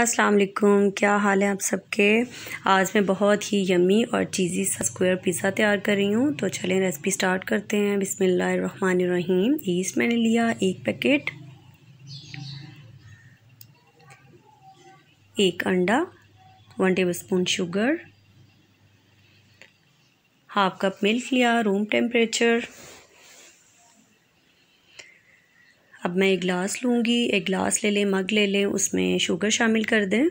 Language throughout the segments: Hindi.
अस्सलाम वालेकुम क्या हाल है आप सबके आज मैं बहुत ही यमी और चीज़ी सा स्क्वायर पिज़्ज़ा तैयार कर रही हूँ तो चलें रेसिपी स्टार्ट करते हैं बिसमीम ईस्ट मैंने लिया एक पैकेट एक अंडा one tablespoon sugar half cup milk लिया रूम टेम्परेचर अब मैं एक गिलास लूँगी एक गिलास ले लें मग ले लें उसमें शुगर शामिल कर दें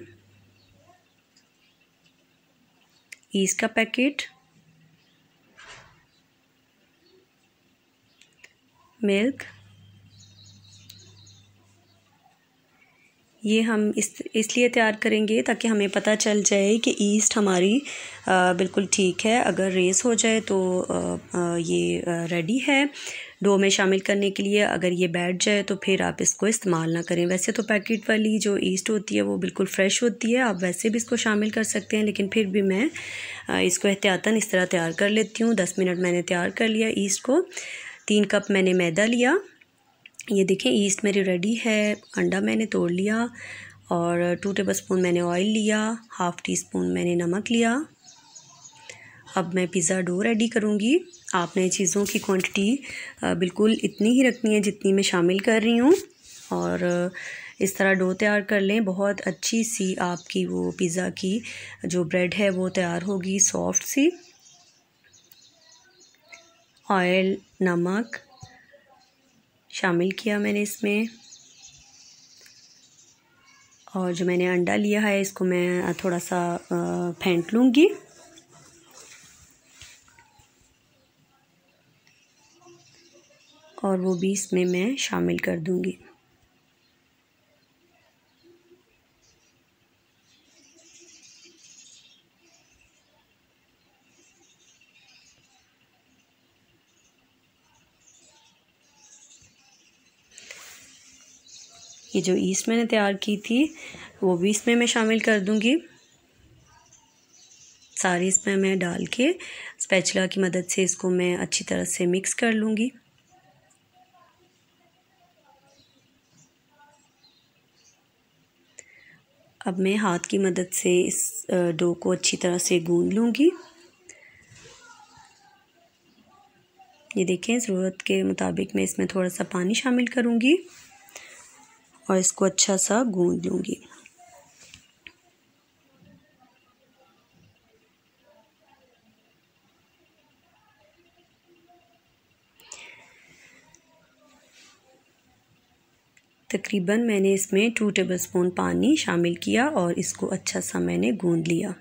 ईस का पैकेट मिल्क ये हम इस इसलिए तैयार करेंगे ताकि हमें पता चल जाए कि ईस्ट हमारी आ, बिल्कुल ठीक है अगर रेस हो जाए तो आ, आ, ये रेडी है डो में शामिल करने के लिए अगर ये बैठ जाए तो फिर आप इसको इस्तेमाल ना करें वैसे तो पैकेट वाली जो ईस्ट होती है वो बिल्कुल फ़्रेश होती है आप वैसे भी इसको शामिल कर सकते हैं लेकिन फिर भी मैं इसको एहतियातन इस तरह तैयार कर लेती हूँ दस मिनट मैंने तैयार कर लिया ईस्ट को तीन कप मैंने मैदा लिया ये देखें ईस्ट मेरी रेडी है अंडा मैंने तोड़ लिया और टू टेबल स्पून मैंने ऑयल लिया हाफ़ टी स्पून मैंने नमक लिया अब मैं पिज़्ज़ा डो रेडी करूँगी आपने चीज़ों की क्वांटिटी बिल्कुल इतनी ही रखनी है जितनी मैं शामिल कर रही हूँ और इस तरह डो तैयार कर लें बहुत अच्छी सी आपकी वो पिज़्ज़ा की जो ब्रेड है वो तैयार होगी सॉफ्ट सी ऑयल नमक शामिल किया मैंने इसमें और जो मैंने अंडा लिया है इसको मैं थोड़ा सा फेंट लूँगी और वो भी इसमें मैं शामिल कर दूँगी ये जो ईस्ट मैंने तैयार की थी वो भी इसमें मैं शामिल कर दूंगी सारी इसमें मैं डाल के स्पैचला की मदद से इसको मैं अच्छी तरह से मिक्स कर लूँगी अब मैं हाथ की मदद से इस डो को अच्छी तरह से गूंद लूँगी ये देखें ज़रूरत के मुताबिक मैं इसमें थोड़ा सा पानी शामिल करूँगी और इसको अच्छा सा गूंद लूँगी तकरीबन मैंने इसमें टू टेबलस्पून पानी शामिल किया और इसको अच्छा सा मैंने गूंद लिया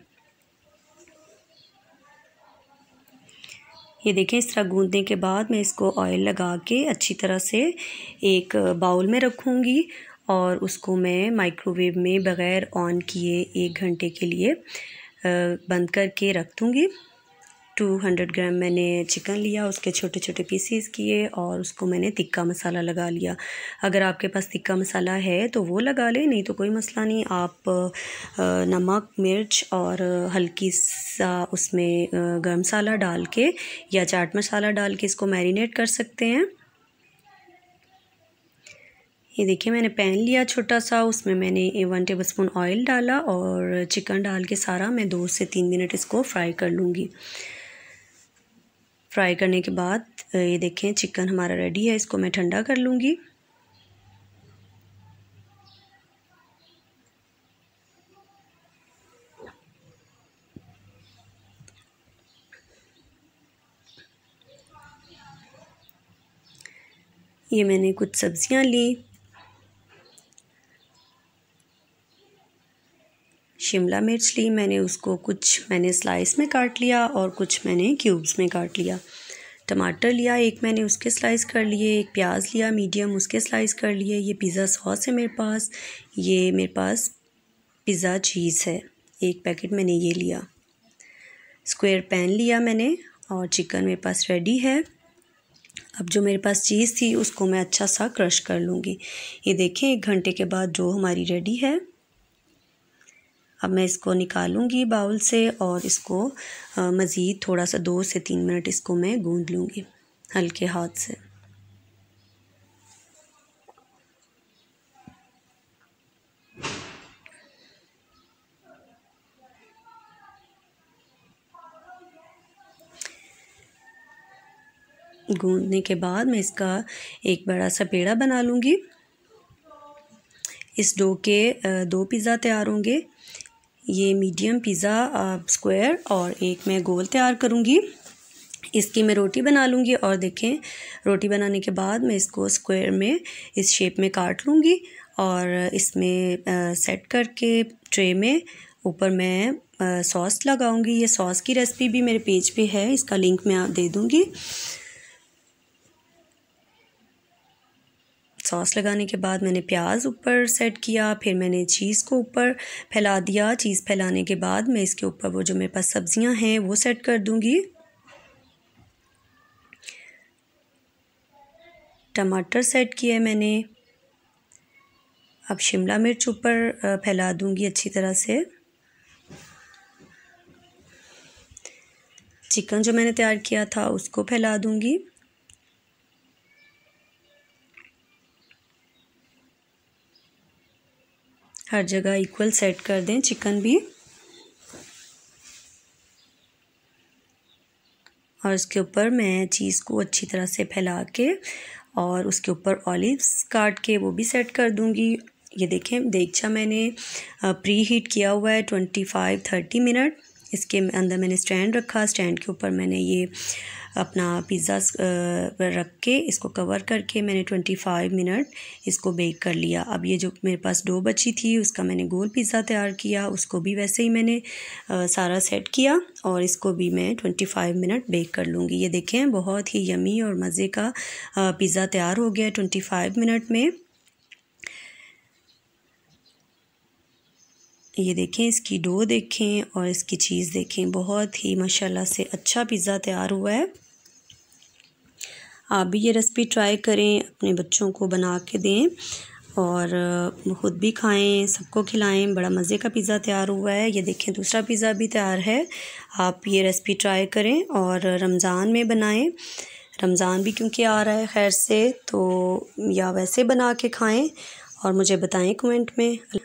ये देखें इस तरह गूंदने के बाद मैं इसको ऑयल लगा के अच्छी तरह से एक बाउल में रखूँगी और उसको मैं माइक्रोवेव में बग़ैर ऑन किए एक घंटे के लिए बंद करके रख दूँगी 200 ग्राम मैंने चिकन लिया उसके छोटे छोटे पीसीस किए और उसको मैंने तिक्का मसाला लगा लिया अगर आपके पास तिक्का मसाला है तो वो लगा लें नहीं तो कोई मसला नहीं आप नमक मिर्च और हल्की सा उसमें गर्म मसाला डाल के या चाट मसाला डाल के इसको मैरिनेट कर सकते हैं ये देखिए मैंने पैन लिया छोटा सा उसमें मैंने वन टेबल स्पून ऑयल डाला और चिकन डाल के सारा मैं दो से तीन मिनट इसको फ्राई कर लूँगी फ्राई करने के बाद ये देखें चिकन हमारा रेडी है इसको मैं ठंडा कर लूँगी ये मैंने कुछ सब्ज़ियाँ ली शिमला मिर्च ली मैंने उसको कुछ मैंने स्लाइस में काट लिया और कुछ मैंने क्यूब्स में काट लिया टमाटर लिया एक मैंने उसके स्लाइस कर लिए एक प्याज लिया मीडियम उसके स्लाइस कर लिए ये पिज़्ज़ा सॉस है मेरे पास ये मेरे पास पिज़्ज़ा चीज़ है एक पैकेट मैंने ये लिया स्क्वायर पैन लिया मैंने और चिकन मेरे पास रेडी है अब जो मेरे पास चीज़ थी उसको मैं अच्छा सा क्रश कर लूँगी ये देखें एक घंटे के बाद जो हमारी रेडी है अब मैं इसको निकालूंगी बाउल से और इसको मज़ीद थोड़ा सा दो से तीन मिनट इसको मैं गूँद लूँगी हल्के हाथ से गूंदने के बाद मैं इसका एक बड़ा सा पेड़ा बना लूँगी इस डो के दो पिज़्ज़ा तैयार होंगे ये मीडियम पिज़्ज़ा स्क्वायर और एक मैं गोल तैयार करूँगी इसकी मैं रोटी बना लूँगी और देखें रोटी बनाने के बाद मैं इसको स्क्वायर में इस शेप में काट लूँगी और इसमें आ, सेट करके ट्रे में ऊपर मैं सॉस लगाऊंगी ये सॉस की रेसिपी भी मेरे पेज पे है इसका लिंक मैं दे दूँगी सॉस लगाने के बाद मैंने प्याज ऊपर सेट किया फिर मैंने चीज़ को ऊपर फैला दिया चीज़ फैलाने के बाद मैं इसके ऊपर वो जो मेरे पास सब्ज़ियाँ हैं वो सेट कर दूँगी टमाटर सेट किए मैंने अब शिमला मिर्च ऊपर फैला दूँगी अच्छी तरह से चिकन जो मैंने तैयार किया था उसको फैला दूँगी हर जगह इक्वल सेट कर दें चिकन भी और उसके ऊपर मैं चीज़ को अच्छी तरह से फैला के और उसके ऊपर ऑलिव्स काट के वो भी सेट कर दूँगी ये देखें देखा मैंने प्री हीट किया हुआ है ट्वेंटी फाइव थर्टी मिनट इसके अंदर मैंने स्टैंड रखा स्टैंड के ऊपर मैंने ये अपना पिज़्ज़ा रख के इसको कवर करके मैंने ट्वेंटी फाइव मिनट इसको बेक कर लिया अब ये जो मेरे पास डो बची थी उसका मैंने गोल पिज़्ज़ा तैयार किया उसको भी वैसे ही मैंने आ, सारा सेट किया और इसको भी मैं ट्वेंटी फाइव मिनट बेक कर लूँगी ये देखें बहुत ही यमी और मज़े का पिज़्ज़ा तैयार हो गया ट्वेंटी फाइव मिनट में ये देखें इसकी डो देखें और इसकी चीज़ देखें बहुत ही माशाल्लाह से अच्छा पिज़्ज़ा तैयार हुआ है आप भी ये रेसिपी ट्राई करें अपने बच्चों को बना के दें और ख़ुद भी खाएं सबको खिलाएं बड़ा मज़े का पिज़्ज़ा तैयार हुआ है ये देखें दूसरा पिज़्ज़ा भी तैयार है आप ये रेसिपी ट्राई करें और रमज़ान में बनाएं रमज़ान भी क्योंकि आ रहा है खैर से तो या वैसे बना के खाएं और मुझे बताएं कमेंट में